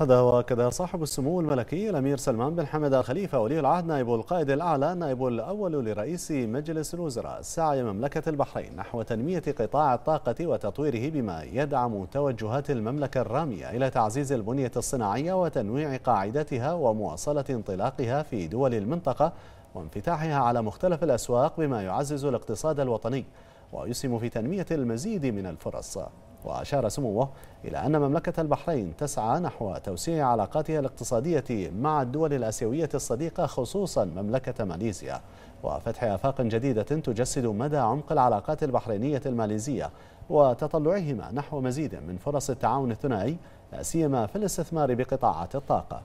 هذا وكذا صاحب السمو الملكي الأمير سلمان بن حمد الخليفه ولي العهد نائب القائد الأعلى نائب الأول لرئيس مجلس الوزراء سعي مملكة البحرين نحو تنمية قطاع الطاقة وتطويره بما يدعم توجهات المملكة الرامية إلى تعزيز البنية الصناعية وتنويع قاعدتها ومواصلة انطلاقها في دول المنطقة وانفتاحها على مختلف الأسواق بما يعزز الاقتصاد الوطني ويسهم في تنمية المزيد من الفرص وأشار سموه إلى أن مملكة البحرين تسعى نحو توسيع علاقاتها الاقتصادية مع الدول الآسيوية الصديقة خصوصا مملكة ماليزيا وفتح آفاق جديدة تجسد مدى عمق العلاقات البحرينية الماليزية وتطلعهما نحو مزيد من فرص التعاون الثنائي لا سيما في الاستثمار بقطاعات الطاقة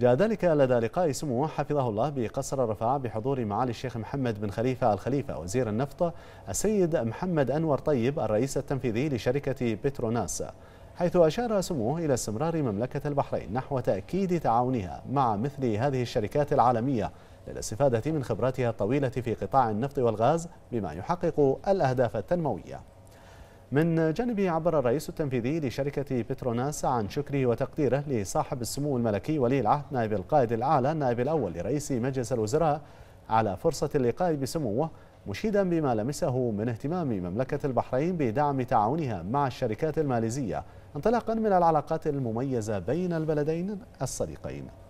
جاء ذلك لدى لقاء سموه حفظه الله بقصر الرفاع بحضور معالي الشيخ محمد بن خليفة الخليفة وزير النفط السيد محمد أنور طيب الرئيس التنفيذي لشركة بتروناس حيث أشار سموه إلى استمرار مملكة البحرين نحو تأكيد تعاونها مع مثل هذه الشركات العالمية للاستفادة من خبراتها الطويلة في قطاع النفط والغاز بما يحقق الأهداف التنموية من جانبه عبر الرئيس التنفيذي لشركة بتروناس عن شكره وتقديره لصاحب السمو الملكي ولي العهد نائب القائد الأعلى النائب الأول لرئيس مجلس الوزراء على فرصة اللقاء بسموه مشيدا بما لمسه من اهتمام مملكة البحرين بدعم تعاونها مع الشركات الماليزية انطلاقا من العلاقات المميزة بين البلدين الصديقين